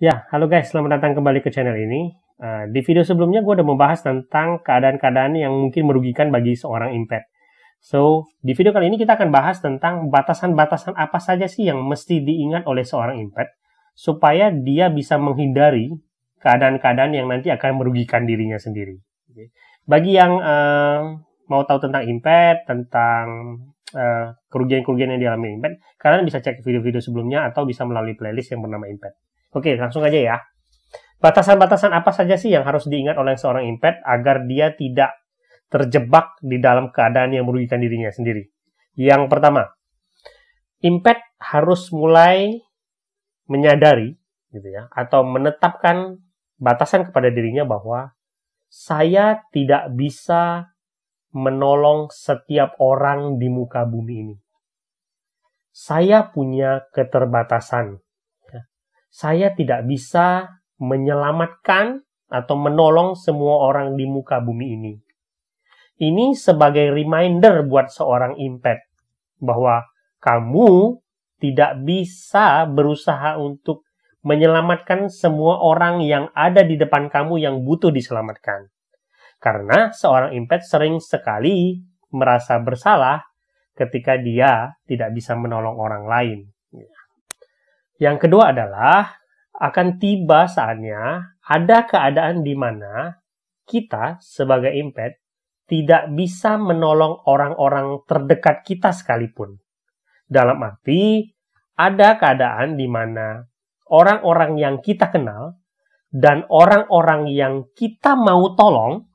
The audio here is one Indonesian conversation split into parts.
Ya, halo guys, selamat datang kembali ke channel ini. Uh, di video sebelumnya gue udah membahas tentang keadaan-keadaan yang mungkin merugikan bagi seorang impact. So, di video kali ini kita akan bahas tentang batasan-batasan apa saja sih yang mesti diingat oleh seorang impact supaya dia bisa menghindari keadaan-keadaan yang nanti akan merugikan dirinya sendiri. Bagi yang uh, mau tahu tentang impact, tentang eh, kerugian-kerugian uh, yang dialami impact, kalian bisa cek video-video sebelumnya atau bisa melalui playlist yang bernama impact. Oke, langsung aja ya. Batasan-batasan apa saja sih yang harus diingat oleh seorang impact agar dia tidak terjebak di dalam keadaan yang merugikan dirinya sendiri? Yang pertama, impact harus mulai menyadari gitu ya atau menetapkan batasan kepada dirinya bahwa saya tidak bisa menolong setiap orang di muka bumi ini. Saya punya keterbatasan saya tidak bisa menyelamatkan atau menolong semua orang di muka bumi ini. Ini sebagai reminder buat seorang impact bahwa kamu tidak bisa berusaha untuk menyelamatkan semua orang yang ada di depan kamu yang butuh diselamatkan. Karena seorang impact sering sekali merasa bersalah ketika dia tidak bisa menolong orang lain. Yang kedua adalah akan tiba saatnya ada keadaan di mana kita sebagai impet tidak bisa menolong orang-orang terdekat kita sekalipun. Dalam arti, ada keadaan di mana orang-orang yang kita kenal dan orang-orang yang kita mau tolong,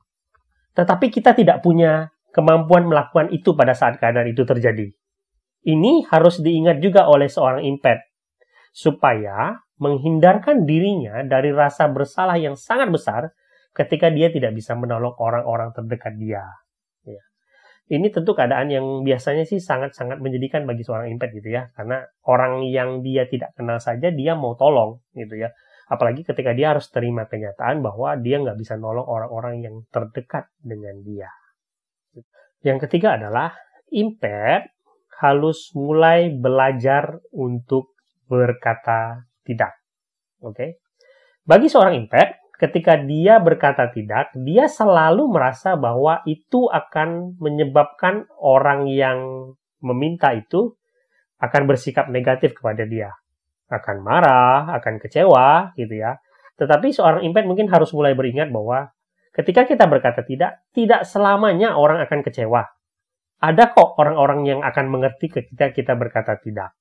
tetapi kita tidak punya kemampuan melakukan itu pada saat keadaan itu terjadi. Ini harus diingat juga oleh seorang impet supaya menghindarkan dirinya dari rasa bersalah yang sangat besar ketika dia tidak bisa menolong orang-orang terdekat dia. Ya. Ini tentu keadaan yang biasanya sih sangat-sangat menjadikan bagi seorang impact gitu ya, karena orang yang dia tidak kenal saja dia mau tolong gitu ya. Apalagi ketika dia harus terima kenyataan bahwa dia nggak bisa nolong orang-orang yang terdekat dengan dia. Yang ketiga adalah impact harus mulai belajar untuk berkata tidak. Oke. Okay? Bagi seorang impact, ketika dia berkata tidak, dia selalu merasa bahwa itu akan menyebabkan orang yang meminta itu akan bersikap negatif kepada dia. Akan marah, akan kecewa, gitu ya. Tetapi seorang impact mungkin harus mulai beringat bahwa ketika kita berkata tidak, tidak selamanya orang akan kecewa. Ada kok orang-orang yang akan mengerti ketika kita berkata tidak.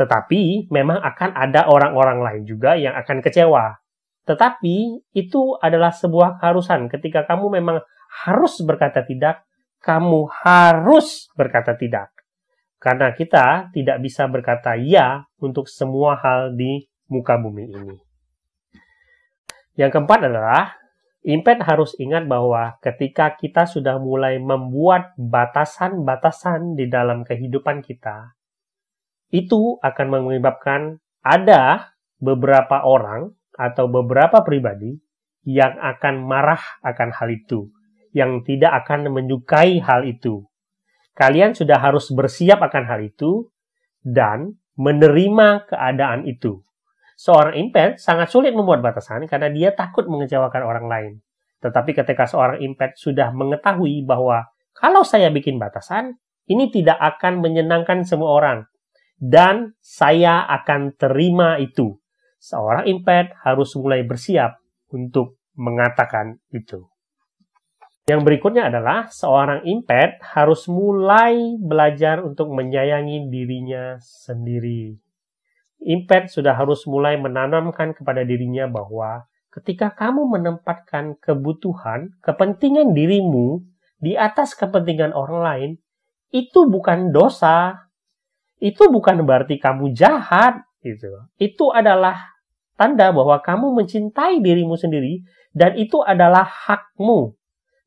Tetapi memang akan ada orang-orang lain juga yang akan kecewa. Tetapi itu adalah sebuah keharusan ketika kamu memang harus berkata tidak, kamu harus berkata tidak. Karena kita tidak bisa berkata ya untuk semua hal di muka bumi ini. Yang keempat adalah Impet harus ingat bahwa ketika kita sudah mulai membuat batasan-batasan di dalam kehidupan kita, itu akan menyebabkan ada beberapa orang atau beberapa pribadi yang akan marah akan hal itu, yang tidak akan menyukai hal itu. Kalian sudah harus bersiap akan hal itu dan menerima keadaan itu. Seorang impact sangat sulit membuat batasan karena dia takut mengecewakan orang lain. Tetapi ketika seorang impact sudah mengetahui bahwa kalau saya bikin batasan, ini tidak akan menyenangkan semua orang dan saya akan terima itu. Seorang impet harus mulai bersiap untuk mengatakan itu. Yang berikutnya adalah seorang impet harus mulai belajar untuk menyayangi dirinya sendiri. Impet sudah harus mulai menanamkan kepada dirinya bahwa ketika kamu menempatkan kebutuhan, kepentingan dirimu di atas kepentingan orang lain, itu bukan dosa, itu bukan berarti kamu jahat gitu. Itu adalah tanda bahwa kamu mencintai dirimu sendiri dan itu adalah hakmu.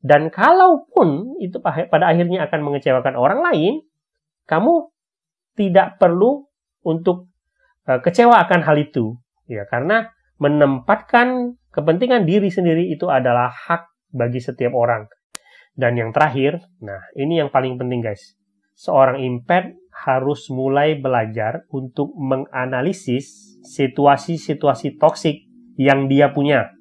Dan kalaupun itu pada akhirnya akan mengecewakan orang lain, kamu tidak perlu untuk e, kecewa akan hal itu ya karena menempatkan kepentingan diri sendiri itu adalah hak bagi setiap orang. Dan yang terakhir, nah ini yang paling penting guys. Seorang impet harus mulai belajar untuk menganalisis situasi-situasi toksik yang dia punya.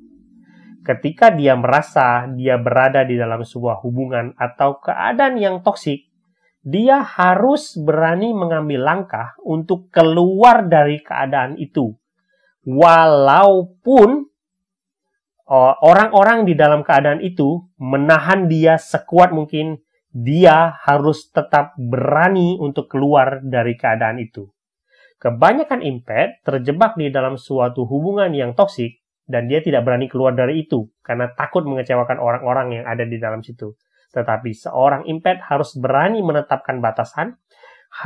Ketika dia merasa dia berada di dalam sebuah hubungan atau keadaan yang toksik, dia harus berani mengambil langkah untuk keluar dari keadaan itu. Walaupun eh, orang-orang di dalam keadaan itu menahan dia sekuat mungkin dia harus tetap berani untuk keluar dari keadaan itu. Kebanyakan impact terjebak di dalam suatu hubungan yang toksik dan dia tidak berani keluar dari itu karena takut mengecewakan orang-orang yang ada di dalam situ. Tetapi seorang impact harus berani menetapkan batasan,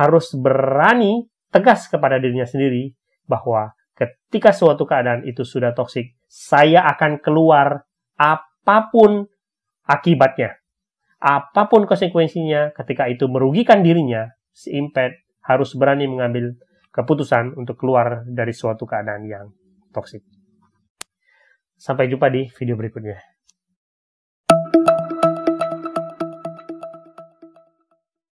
harus berani tegas kepada dirinya sendiri bahwa ketika suatu keadaan itu sudah toksik, saya akan keluar apapun akibatnya apapun konsekuensinya ketika itu merugikan dirinya, si impet harus berani mengambil keputusan untuk keluar dari suatu keadaan yang toksik. Sampai jumpa di video berikutnya.